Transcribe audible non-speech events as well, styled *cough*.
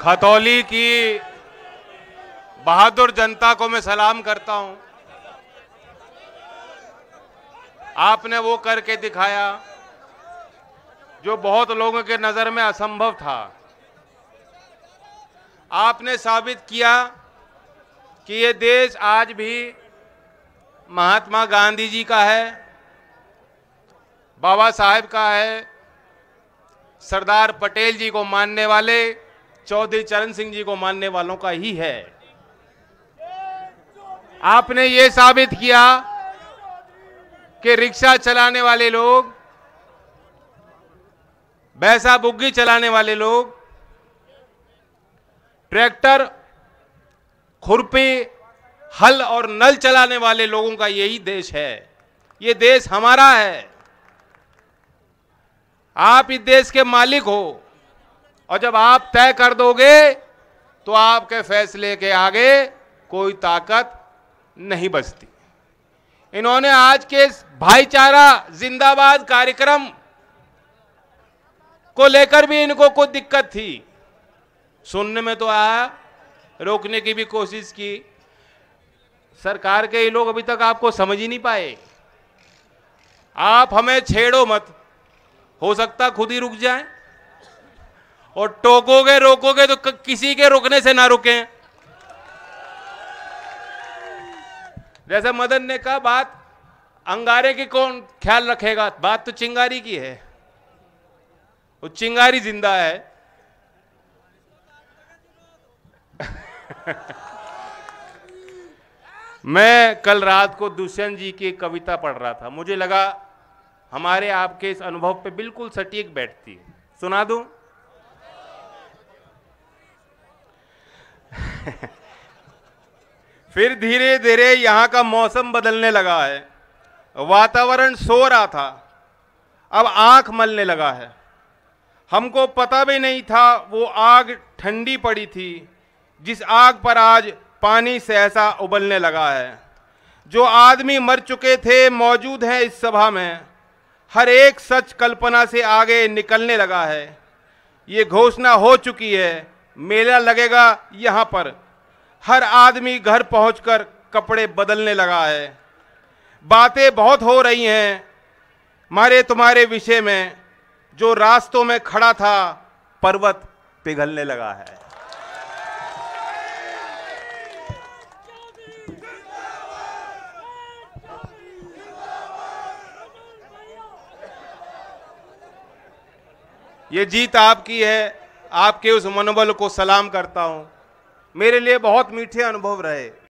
खतौली की बहादुर जनता को मैं सलाम करता हूं आपने वो करके दिखाया जो बहुत लोगों के नज़र में असंभव था आपने साबित किया कि ये देश आज भी महात्मा गांधी जी का है बाबा साहेब का है सरदार पटेल जी को मानने वाले चौधरी चरण सिंह जी को मानने वालों का ही है आपने ये साबित किया कि रिक्शा चलाने वाले लोग बैसा बुग्गी चलाने वाले लोग ट्रैक्टर खुरपी हल और नल चलाने वाले लोगों का यही देश है ये देश हमारा है आप इस देश के मालिक हो और जब आप तय कर दोगे तो आपके फैसले के आगे कोई ताकत नहीं बचती इन्होंने आज के भाईचारा जिंदाबाद कार्यक्रम को लेकर भी इनको कोई दिक्कत थी सुनने में तो आया रोकने की भी कोशिश की सरकार के ये लोग अभी तक आपको समझ ही नहीं पाए आप हमें छेड़ो मत हो सकता खुद ही रुक जाए और टोकोगे रोकोगे तो किसी के रुकने से ना रुके जैसे मदन ने कहा बात अंगारे की कौन ख्याल रखेगा बात तो चिंगारी की है वो चिंगारी जिंदा है *laughs* मैं कल रात को दुष्यंत जी की कविता पढ़ रहा था मुझे लगा हमारे आपके इस अनुभव पे बिल्कुल सटीक बैठती है सुना दूं *laughs* फिर धीरे धीरे यहाँ का मौसम बदलने लगा है वातावरण सो रहा था अब आंख मलने लगा है हमको पता भी नहीं था वो आग ठंडी पड़ी थी जिस आग पर आज पानी से ऐसा उबलने लगा है जो आदमी मर चुके थे मौजूद हैं इस सभा में हर एक सच कल्पना से आगे निकलने लगा है ये घोषणा हो चुकी है मेला लगेगा यहाँ पर हर आदमी घर पहुँच कपड़े बदलने लगा है बातें बहुत हो रही हैं मारे तुम्हारे विषय में जो रास्तों में खड़ा था पर्वत पिघलने लगा है ये जीत आपकी है आपके उस मनोबल को सलाम करता हूँ मेरे लिए बहुत मीठे अनुभव रहे